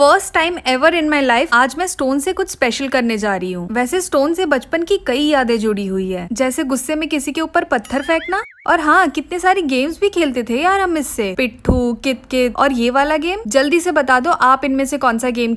first time ever in my life आज मैं stone से कुछ स्पेशल करने जा रही हूँ वैसे स्टोन से बचपन की कई यादें जुड़ी हुई है जैसे गुस्से में किसी के ऊपर पत्थर फेंकना और हाँ कितने सारे गेम्स भी खेलते थे यार हम इससे पिट्ठू कित कित और ये वाला गेम जल्दी से बता दो आप इनमें से कौन सा गेम